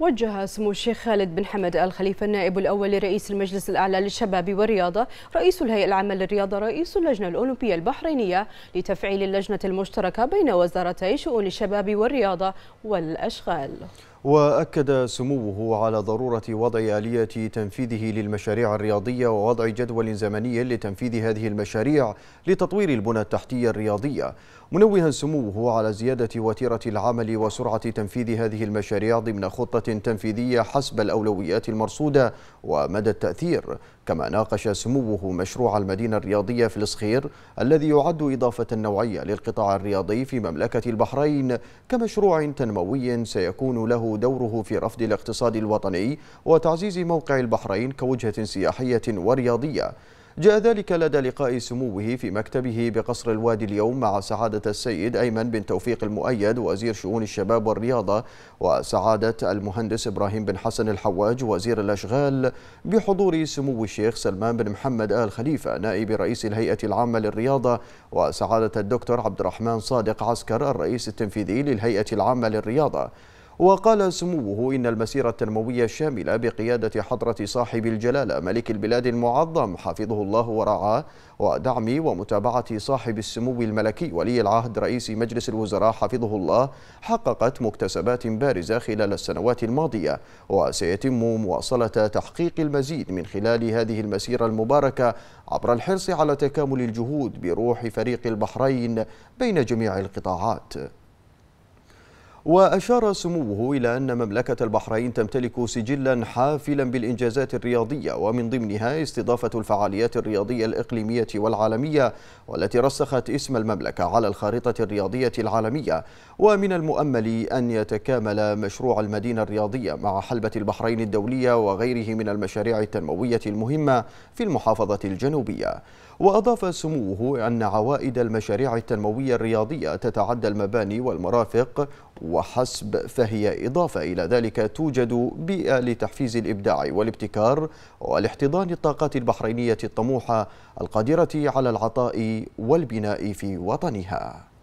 وجه سمو الشيخ خالد بن حمد آل خليفة النائب الأول لرئيس المجلس الأعلى للشباب والرياضة رئيس الهيئة العامة للرياضة رئيس اللجنة الأولمبية البحرينية لتفعيل اللجنة المشتركة بين وزارتي شؤون الشباب والرياضة والأشغال وأكد سموه على ضرورة وضع آلية تنفيذه للمشاريع الرياضية ووضع جدول زمني لتنفيذ هذه المشاريع لتطوير البنى التحتية الرياضية منوها سموه على زيادة وتيرة العمل وسرعة تنفيذ هذه المشاريع ضمن خطة تنفيذية حسب الأولويات المرصودة ومدى التأثير كما ناقش سموه مشروع المدينة الرياضية في الصخير الذي يعد إضافة نوعية للقطاع الرياضي في مملكة البحرين كمشروع تنموي سيكون له دوره في رفض الاقتصاد الوطني وتعزيز موقع البحرين كوجهة سياحية ورياضية جاء ذلك لدى لقاء سموه في مكتبه بقصر الوادي اليوم مع سعادة السيد أيمن بن توفيق المؤيد وزير شؤون الشباب والرياضة وسعادة المهندس إبراهيم بن حسن الحواج وزير الأشغال بحضور سمو الشيخ سلمان بن محمد آل خليفة نائب رئيس الهيئة العامة للرياضة وسعادة الدكتور عبد الرحمن صادق عسكر الرئيس التنفيذي للهيئة العامة للرياضة وقال سموه إن المسيرة التنموية الشاملة بقيادة حضرة صاحب الجلالة ملك البلاد المعظم حفظه الله ورعاه ودعم ومتابعة صاحب السمو الملكي ولي العهد رئيس مجلس الوزراء حفظه الله حققت مكتسبات بارزة خلال السنوات الماضية وسيتم مواصلة تحقيق المزيد من خلال هذه المسيرة المباركة عبر الحرص على تكامل الجهود بروح فريق البحرين بين جميع القطاعات وأشار سموه إلى أن مملكة البحرين تمتلك سجلا حافلا بالإنجازات الرياضية ومن ضمنها استضافة الفعاليات الرياضية الإقليمية والعالمية والتي رسخت اسم المملكة على الخارطة الرياضية العالمية ومن المؤمل أن يتكامل مشروع المدينة الرياضية مع حلبة البحرين الدولية وغيره من المشاريع التنموية المهمة في المحافظة الجنوبية وأضاف سموه أن عوائد المشاريع التنموية الرياضية تتعدى المباني والمرافق وحسب فهي إضافة إلى ذلك توجد بيئة لتحفيز الإبداع والابتكار والاحتضان الطاقات البحرينية الطموحة القادرة على العطاء والبناء في وطنها